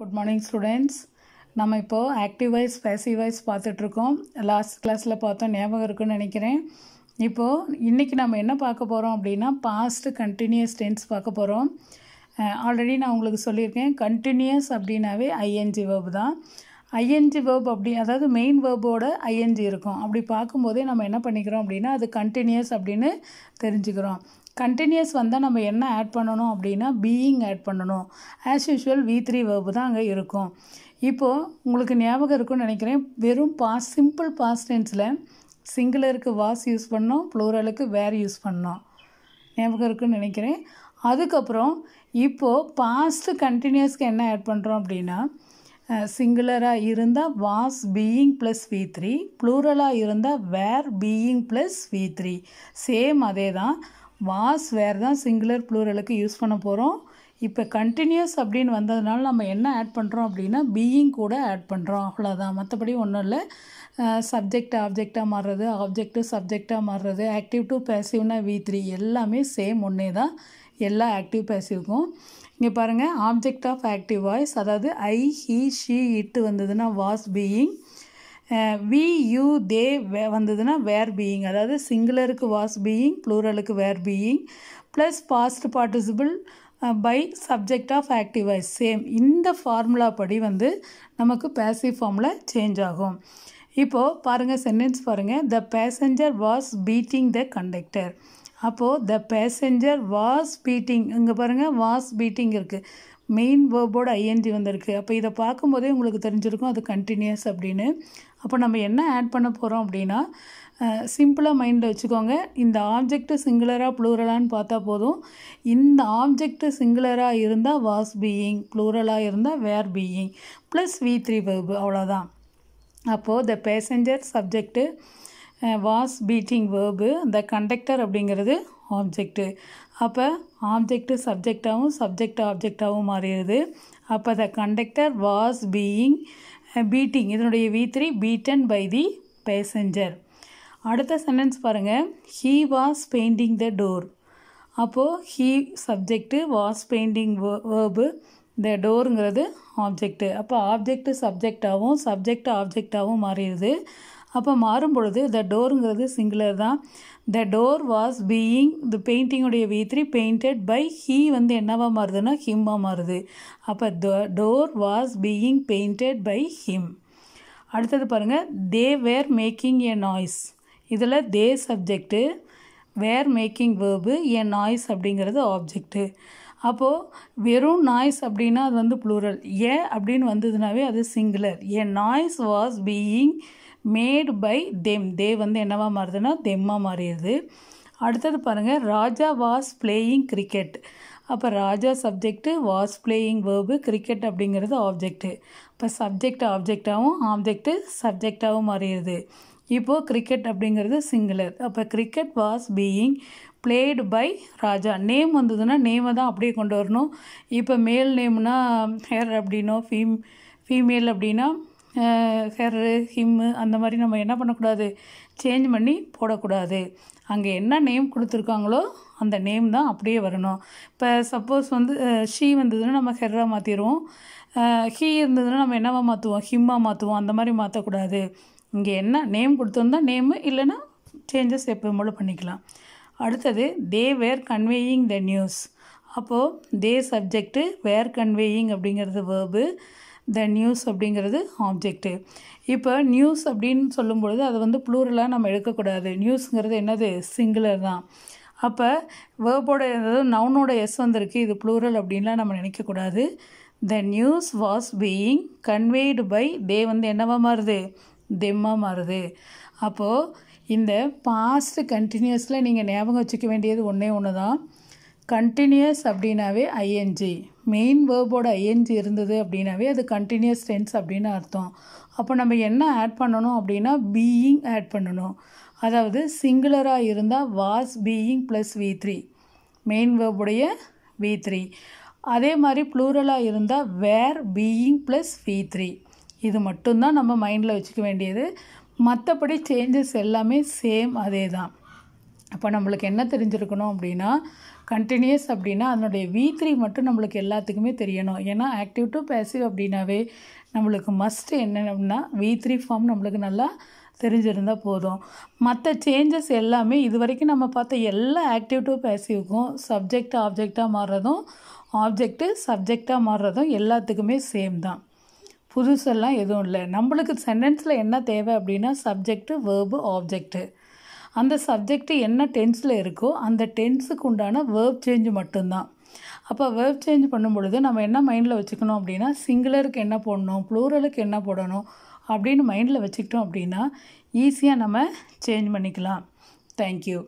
good morning students நம்ம இப்போது active voice passive voice பார்த்துட்ருக்கோம் லாஸ்ட் கிளாஸில் பார்த்தோம் ஞாபகம் இருக்குன்னு நினைக்கிறேன் இப்போது இன்றைக்கி நம்ம என்ன பார்க்க போகிறோம் அப்படின்னா பாஸ்ட் கண்டினியூஸ் டென்ஸ் பார்க்க போகிறோம் ஆல்ரெடி நான் உங்களுக்கு சொல்லியிருக்கேன் கண்டினியூஸ் அப்படின்னாவே ஐஎன்ஜி வேர்பு தான் ஐஎன்ஜி வேர்ப் அப்படி அதாவது மெயின் வேர்போட ஐஎன்ஜி இருக்கும் அப்படி பார்க்கும்போதே நம்ம என்ன பண்ணிக்கிறோம் அப்படின்னா அது கண்டினியூஸ் அப்படின்னு தெரிஞ்சுக்கிறோம் கண்டினியூஸ் வந்தால் நம்ம என்ன ஆட் பண்ணணும் அப்படின்னா பீயிங் ஆட் பண்ணணும் as usual V three verb தான் அங்கே இருக்கும் இப்போது உங்களுக்கு ஞாபகம் இருக்கும்னு நினைக்கிறேன் வெறும் பா சிம்பிள் பாஸ்ட் சிங்கிளருக்கு சிங்குலருக்கு வாஸ் யூஸ் பண்ணோம் ப்ளூரலுக்கு வேர் யூஸ் பண்ணோம் ஞாபகம் இருக்குன்னு நினைக்கிறேன் அதுக்கப்புறம் இப்போது பாஸ்ட்டு கண்டினியூஸ்க்கு என்ன ஆட் பண்ணுறோம் அப்படின்னா சிங்குலராக இருந்தால் was being plus V three ப்ளூரலாக இருந்தால் were being plus V three same அதே தான் வாஸ் வேறு தான் சிங்குலர் ப்ளூரலுக்கு யூஸ் பண்ண போகிறோம் இப்போ கண்டினியூஸ் அப்படின்னு வந்ததுனால நம்ம என்ன ஆட் பண்ணுறோம் அப்படின்னா பீயிங் கூட ஆட் பண்ணுறோம் அவ்வளோதான் மற்றபடி ஒன்றும் இல்லை சப்ஜெக்ட் ஆப்ஜெக்டாக மாறுறது ஆப்ஜெக்ட் சப்ஜெக்டாக மாறுறது ஆக்டிவ் டு பேசிவ்னா வி த்ரீ எல்லாமே சேம் ஒன்றே தான் எல்லா ஆக்டிவ் பேசிவ்க்கும் இங்கே பாருங்கள் ஆப்ஜெக்ட் ஆஃப் ஆக்டிவ் வாய்ஸ் அதாவது ஐ ஹி ஷி இட்டு வந்ததுன்னா was being we you they வந்ததுன்னா வேர் பீயிங் அதாவது சிங்குலருக்கு வாஸ் பீயிங் ப்ளூரலுக்கு were being plus past participle by subject of active voice same இந்த ஃபார்முலா படி வந்து நமக்கு பேசிவ் ஃபார்மில் சேஞ்ச் ஆகும் இப்போது பாருங்கள் சென்டென்ஸ் பாருங்கள் the passenger was beating the conductor அப்போது த பேசஞ்சர் வாஸ் பீட்டிங் இங்கே பாருங்கள் வாஸ் பீட்டிங் இருக்குது மெயின் வேர்போட ஐஎன்ஜி வந்திருக்கு அப்போ இதை பார்க்கும்போதே உங்களுக்கு தெரிஞ்சிருக்கும் அது கண்டினியூஸ் அப்படின்னு அப்போ நம்ம என்ன ஆட் பண்ண போகிறோம் அப்படின்னா சிம்பிளாக மைண்டில் வச்சுக்கோங்க இந்த ஆப்ஜெக்ட்டு சிங்குலராக ப்ளூரலான்னு பார்த்தா போதும் இந்த ஆப்ஜெக்ட்டு சிங்குலராக இருந்தால் வாஸ் பீயிங் ப்ளூரலாக இருந்தால் were being plus V three verb அவ்வளோதான் அப்போது the passenger subject was beating verb the conductor அப்படிங்கிறது ஆப்ஜெக்ட்டு அப்போ ஆப்ஜெக்ட்டு சப்ஜெக்டாகவும் சப்ஜெக்ட் ஆப்ஜெக்டாகவும் மாறிடுது அப்போ the conductor was being beating இதனுடைய V three beaten by the passenger அடுத்த சென்டென்ஸ் பாருங்கள் he was painting the door அப்போது he subject was painting verb இந்த டோருங்கிறது ஆப்ஜெக்ட்டு அப்போ ஆப்ஜெக்ட்டு சப்ஜெக்டாகவும் சப்ஜெக்ட் ஆப்ஜெக்டாகவும் மாறிடுது அப்போ மாறும் பொழுது த டோருங்கிறது சிங்குலர் தான் the door was being the பெயிண்டிங்குடைய V three painted by he வந்து என்னவாக மாறுதுன்னா ஹிம்மாக மாறுது அப்போ the door was being painted by him அடுத்தது பாருங்கள் they were making a noise இதில் they subject were making verb a noise அப்படிங்கிறது ஆப்ஜெக்ட்டு அப்போது வெறும் நாய்ஸ் அப்படின்னா அது வந்து ப்ளூரல் ஏ அப்படின்னு வந்ததுனாவே அது singular a noise was being made by them they வந்து என்னவா மாறுதுன்னா தெம்மாக மாறிடுது அடுத்தது பாருங்கள் ராஜா வாஸ் பிளேயிங் கிரிக்கெட் அப்போ Raja subject was playing verb cricket அப்படிங்கிறது ஆப்ஜெக்ட்டு இப்போ சப்ஜெக்ட் ஆப்ஜெக்டாகவும் ஆப்ஜெக்ட்டு சப்ஜெக்டாகவும் மாறிடுது இப்போது கிரிக்கெட் அப்படிங்கிறது சிங்குலர் அப்போ cricket was being played by Raja name வந்ததுன்னா நேமை தான் அப்படியே கொண்டு வரணும் இப்போ மேல் நேம்னா ஹேர் அப்படின்னோ ஃபீம் ஃபீமேல் அப்படின்னா ஹெர்ரு ஹிம்மு அந்த மாதிரி நம்ம என்ன பண்ணக்கூடாது சேஞ்ச் பண்ணி போடக்கூடாது அங்கே என்ன நேம் கொடுத்துருக்காங்களோ அந்த நேம் தான் அப்படியே வரணும் இப்போ சப்போஸ் வந்து ஷீ வந்ததுன்னா நம்ம ஹெர்ரா மாற்றிடுவோம் ஹீ இருந்ததுன்னா நம்ம என்னவா மாற்றுவோம் ஹிம்மா மாற்றுவோம் அந்த மாதிரி மாற்றக்கூடாது இங்கே என்ன நேம் கொடுத்தோம்னா நேமு இல்லைன்னா சேஞ்சஸ் எப்போ போல பண்ணிக்கலாம் அடுத்தது தே வேர் கன்வேயிங் த நியூஸ் அப்போது தே சப்ஜெக்ட்டு வேர் கன்வேயிங் அப்படிங்கிறது வேர்பு த நியூஸ் அப்படிங்கிறது ஆப்ஜெக்ட்டு இப்போ நியூஸ் அப்படின்னு சொல்லும் பொழுது அதை வந்து ப்ளூரலாக நம்ம எடுக்கக்கூடாது நியூஸுங்கிறது என்னது சிங்குலர் தான் அப்போ வேர்போட அதாவது நவுனோட எஸ் வந்திருக்கு இது ப்ளூரல் அப்படின்லாம் நம்ம நினைக்கக்கூடாது the news was being conveyed by they வந்து என்னவா மாறுது தெம்மாக மாறுது அப்போது இந்த பாஸ்ட் கண்டினியூஸில் நீங்கள் ஞாபகம் வச்சுக்க வேண்டியது ஒன்றே ஒன்று தான் கண்டினியூஸ் அப்படின்னாவே ஐஎன்ஜி மெயின் வேர்போட ஐஎன்ஜி இருந்தது அப்படின்னாவே அது கண்டினியூஸ் டென்ஸ் அப்படின்னு அர்த்தம் அப்போ நம்ம என்ன ஆட் பண்ணணும் அப்படின்னா பீயிங் ஆட் பண்ணணும் அதாவது சிங்குலராக இருந்தால் was being plus V three main வேர்புடைய வி த்ரீ அதே மாதிரி ப்ளூரலாக இருந்தால் were being plus V three இது மட்டும்தான் நம்ம மைண்டில் வச்சுக்க வேண்டியது மற்றபடி சேஞ்சஸ் எல்லாமே சேம் அதே தான் அப்போ நம்மளுக்கு என்ன தெரிஞ்சிருக்கணும் அப்படின்னா கண்டினியூஸ் அப்படின்னா அதனுடைய வி த்ரீ மட்டும் நம்மளுக்கு எல்லாத்துக்குமே தெரியணும் ஏன்னா ஆக்டிவ் டு பேசிவ் அப்படின்னாவே நம்மளுக்கு மஸ்ட்டு என்ன அப்படின்னா வி த்ரீ ஃபார்ம் நம்மளுக்கு நல்லா தெரிஞ்சிருந்தால் போதும் மற்ற சேஞ்சஸ் எல்லாமே இது வரைக்கும் நம்ம பார்த்த எல்லா ஆக்டிவ் டு பேசிவுக்கும் சப்ஜெக்ட் ஆப்ஜெக்டாக மாறுறதும் ஆப்ஜெக்ட்டு சப்ஜெக்டாக மாறுறதும் எல்லாத்துக்குமே சேம் தான் புதுசெல்லாம் எதுவும் இல்லை நம்மளுக்கு சென்டென்ஸில் என்ன தேவை அப்படின்னா சப்ஜெக்ட்டு வேர்பு ஆப்ஜெக்ட்டு அந்த சப்ஜெக்ட் என்ன டென்ஸில் இருக்கோ அந்த டென்ஸுக்கு உண்டான வேர்ப் சேஞ்சு மட்டும்தான் அப்போ வேர்ப் சேஞ்ச் பண்ணும் பொழுது நம்ம என்ன மைண்டில் வச்சுக்கணும் அப்படின்னா சிங்குலருக்கு என்ன போடணும் ப்ளூரலுக்கு என்ன போடணும் அப்படின்னு மைண்டில் வச்சுக்கிட்டோம் அப்படின்னா ஈஸியாக நம்ம சேஞ்ச் பண்ணிக்கலாம் தேங்க்யூ